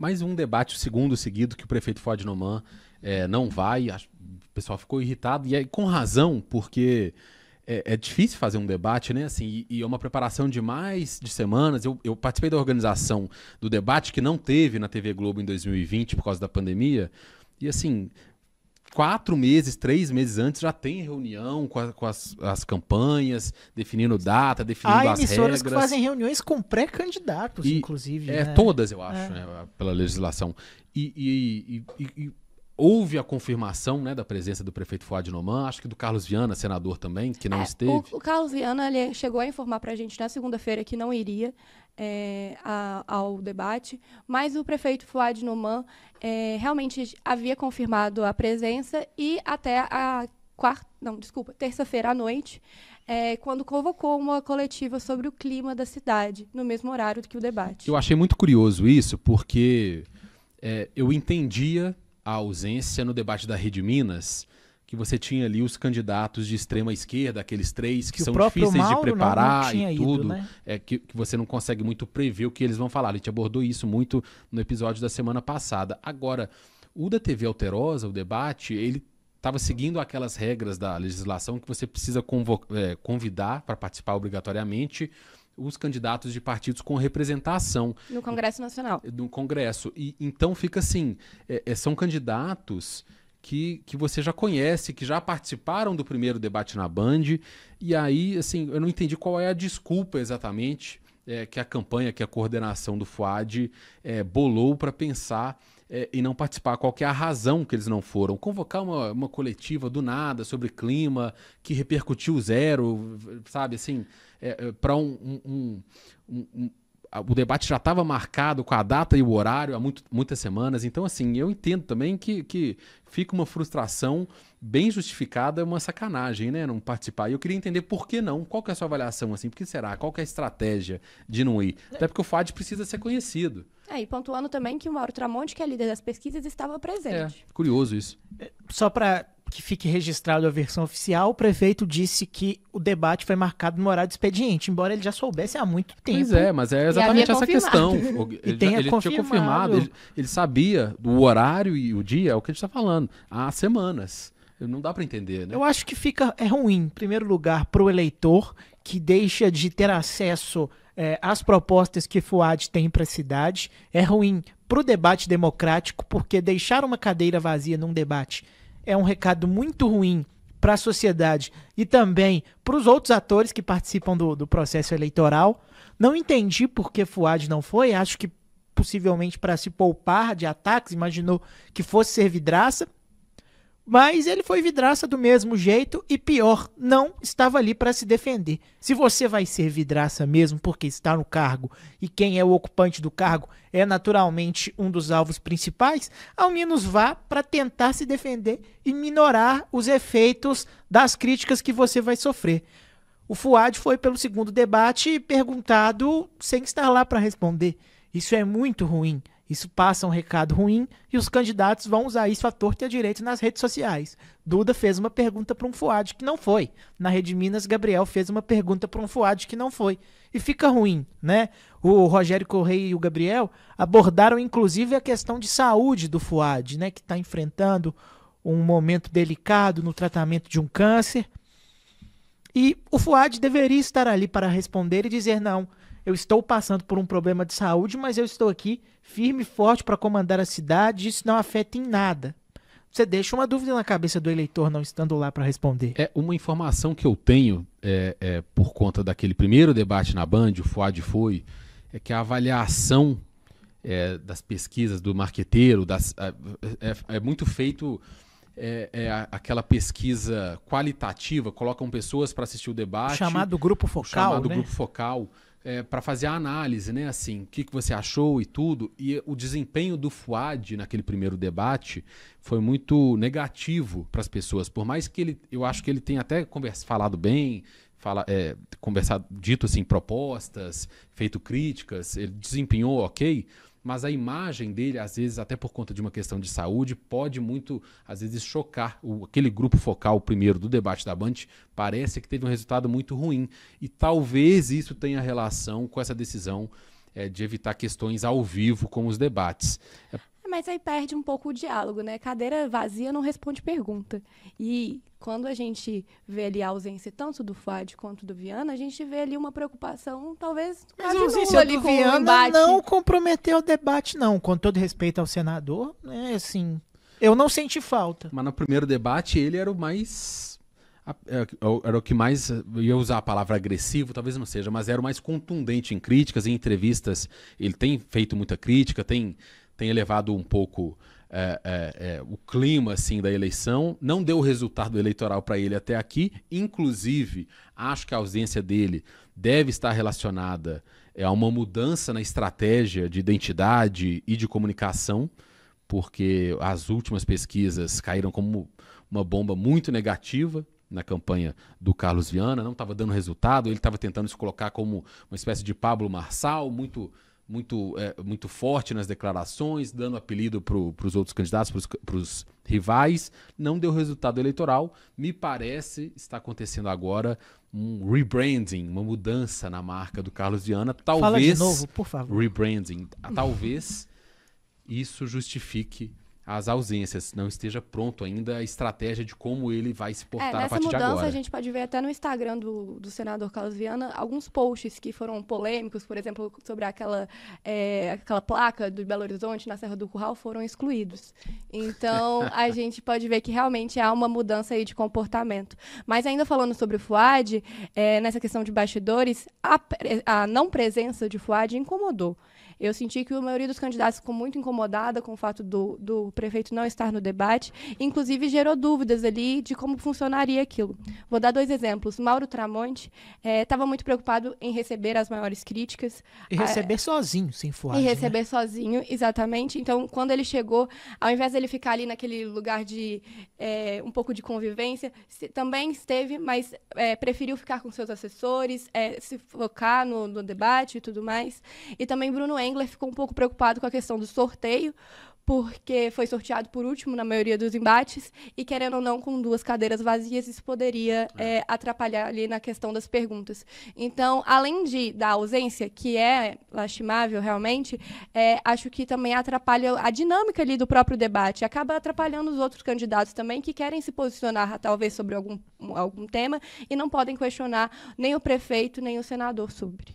mais um debate, o segundo seguido, que o prefeito Ford Noman é, não vai. o pessoal ficou irritado, e aí, com razão, porque é, é, difícil fazer um debate, né? Assim, e, é uma preparação de mais de semanas. Eu, eu, participei da organização do debate que não teve na TV Globo em 2020 por causa da pandemia. E assim, quatro meses, três meses antes, já tem reunião com, a, com as, as, campanhas, definindo data, definindo Há as regras. Há emissoras que fazem reuniões com pré-candidatos, inclusive. É, né? todas, eu é. acho, é. né, pela legislação. E, e, e, e, houve a confirmação né, da presença do prefeito Fuad Noman, acho que do Carlos Viana, senador também, que não é, esteve. O, o, Carlos Viana ele chegou a informar para a gente na segunda-feira que não iria, é, a, ao debate, mas o prefeito Fuad Noman é, realmente havia confirmado a presença e até a quarta, não, desculpa, terça-feira à noite, é, quando convocou uma coletiva sobre o clima da cidade, no mesmo horário que o debate. Eu achei muito curioso isso, porque é, eu entendia a ausência no debate da Rede Minas que você tinha ali os candidatos de extrema esquerda, aqueles três que, que são difíceis Mauro de preparar não, não e tudo, ido, né? é que, que, você não consegue muito prever o que eles vão falar. A gente abordou isso muito no episódio da semana passada. Agora, o da TV Alterosa, o debate, ele estava seguindo aquelas regras da legislação que você precisa é, convidar para participar obrigatoriamente os candidatos de partidos com representação. No Congresso Nacional. No Congresso. E, então fica assim, é, é são candidatos que, que você já conhece, que já participaram do primeiro debate na Band. E aí, assim, eu não entendi qual é a desculpa exatamente é, que a campanha, que a coordenação do FUAD é, bolou para pensar é, e não participar. Qual é a razão que eles não foram? Convocar uma, uma coletiva do nada sobre clima que repercutiu zero, sabe? Assim, é, é para um, um, um, o debate já estava marcado com a data e o horário há muito, muitas semanas. Então, assim, eu entendo também que, que fica uma frustração bem justificada, uma sacanagem, né? Não participar. E eu queria entender por que não. Qual que é a sua avaliação, assim? Por que será? Qual que é a estratégia de não ir? Até porque o FAD precisa ser conhecido. É, e pontuando também que o Mauro Tramonte, que é líder das pesquisas, estava presente. É, curioso isso. É, só para que fique registrado a versão oficial, o prefeito disse que o debate foi marcado no horário de expediente, embora ele já soubesse há muito tempo. Pois é, mas é exatamente essa questão. Ele, já, ele confirmado. tinha confirmado, ele, ele sabia o horário e o dia, é o que a gente está falando, há semanas. Não dá para entender, né? Eu acho que fica é ruim, em primeiro lugar, para o eleitor, que deixa de ter acesso é, às propostas que FUAD tem para a cidade. É ruim para o debate democrático, porque deixar uma cadeira vazia num debate é um recado muito ruim para a sociedade e também para os outros atores que participam do, do processo eleitoral. Não entendi por que Fuad não foi, acho que possivelmente para se poupar de ataques, imaginou que fosse ser vidraça, mas ele foi vidraça do mesmo jeito e pior, não estava ali para se defender. Se você vai ser vidraça mesmo porque está no cargo e quem é o ocupante do cargo é naturalmente um dos alvos principais, ao menos vá para tentar se defender e minorar os efeitos das críticas que você vai sofrer. O Fuad foi pelo segundo debate perguntado sem estar lá para responder. Isso é muito ruim. Isso passa um recado ruim e os candidatos vão usar isso à torta e à direita nas redes sociais. Duda fez uma pergunta para um Fuad que não foi. Na Rede Minas, Gabriel fez uma pergunta para um Fuad que não foi. E fica ruim, né? O Rogério Correia e o Gabriel abordaram inclusive a questão de saúde do Fuad, né? Que está enfrentando um momento delicado no tratamento de um câncer. E o Fuad deveria estar ali para responder e dizer: não, eu estou passando por um problema de saúde, mas eu estou aqui firme e forte para comandar a cidade. Isso não afeta em nada. Você deixa uma dúvida na cabeça do eleitor não estando lá para responder. É uma informação que eu tenho é, é, por conta daquele primeiro debate na Band, o FUAD foi, é que a avaliação é, das pesquisas do marqueteiro das, é, é, é muito feito é, é, aquela pesquisa qualitativa, colocam pessoas para assistir o debate. Chamado grupo focal. Chamado né? grupo focal é, para fazer a análise, né? Assim, o que, que você achou e tudo. E o desempenho do Fuad naquele primeiro debate foi muito negativo para as pessoas. Por mais que ele, eu acho que ele tenha até conversa, falado bem, fala, é, conversado, dito assim propostas, feito críticas, ele desempenhou ok mas a imagem dele, às vezes, até por conta de uma questão de saúde, pode muito, às vezes, chocar. O, aquele grupo focal primeiro do debate da Band parece que teve um resultado muito ruim. E talvez isso tenha relação com essa decisão é, de evitar questões ao vivo, como os debates. É... Mas aí perde um pouco o diálogo, né? Cadeira vazia não responde pergunta. E quando a gente vê ali a ausência tanto do Fad quanto do Viana, a gente vê ali uma preocupação, talvez, Mas a ali do com Viana o debate. não comprometeu o debate, não. Com todo respeito ao senador, né, assim, eu não senti falta. Mas no primeiro debate, ele era o mais... É, era o que mais... Eu ia usar a palavra agressivo, talvez não seja, mas era o mais contundente em críticas, em entrevistas. Ele tem feito muita crítica, tem, tem elevado um pouco... É, é, é, o clima assim da eleição, não deu o resultado eleitoral para ele até aqui. Inclusive, acho que a ausência dele deve estar relacionada é, a uma mudança na estratégia de identidade e de comunicação, porque as últimas pesquisas caíram como uma bomba muito negativa na campanha do Carlos Viana, não estava dando resultado, ele estava tentando se colocar como uma espécie de Pablo Marçal, muito muito, é, muito forte nas declarações, dando apelido para os outros candidatos, para os rivais. Não deu resultado eleitoral. Me parece está acontecendo agora um rebranding, uma mudança na marca do Carlos Viana. Talvez. Fala de novo, por favor. Rebranding. Talvez isso justifique as ausências, não esteja pronto ainda a estratégia de como ele vai se é, portar é, a partir de agora. Nessa mudança, a gente pode ver até no Instagram do, do senador Carlos Viana alguns posts que foram polêmicos, por exemplo, sobre aquela, é, aquela placa do Belo Horizonte na Serra do Curral, foram excluídos. Então, a gente pode ver que realmente há uma mudança aí de comportamento. Mas ainda falando sobre o FUAD, é, nessa questão de bastidores, a, a não presença de FUAD incomodou. Eu senti que a maioria dos candidatos ficou muito incomodada com o fato do, do o prefeito não estar no debate, inclusive gerou dúvidas ali de como funcionaria aquilo. Vou dar dois exemplos. Mauro Tramonte estava eh, é, muito preocupado em receber as maiores críticas. E ah, receber a, sozinho, sem fuagem. E né? receber né? sozinho, exatamente. Então, quando ele chegou, ao invés dele ficar ali naquele lugar de é, um pouco de convivência, se, também esteve, mas é, preferiu ficar com seus assessores, se focar no, no debate e tudo mais. E também Bruno Engler ficou um pouco preocupado com a questão do sorteio, porque foi sorteado por último na maioria dos embates, e querendo ou não, com duas cadeiras vazias, isso poderia é. É, atrapalhar ali na questão das perguntas. Então, além de, da ausência, que é lastimável realmente, é, acho que também atrapalha a dinâmica ali do próprio debate, acaba atrapalhando os outros candidatos também, que querem se posicionar talvez sobre algum, algum tema e não podem questionar nem o prefeito, nem o senador sobre.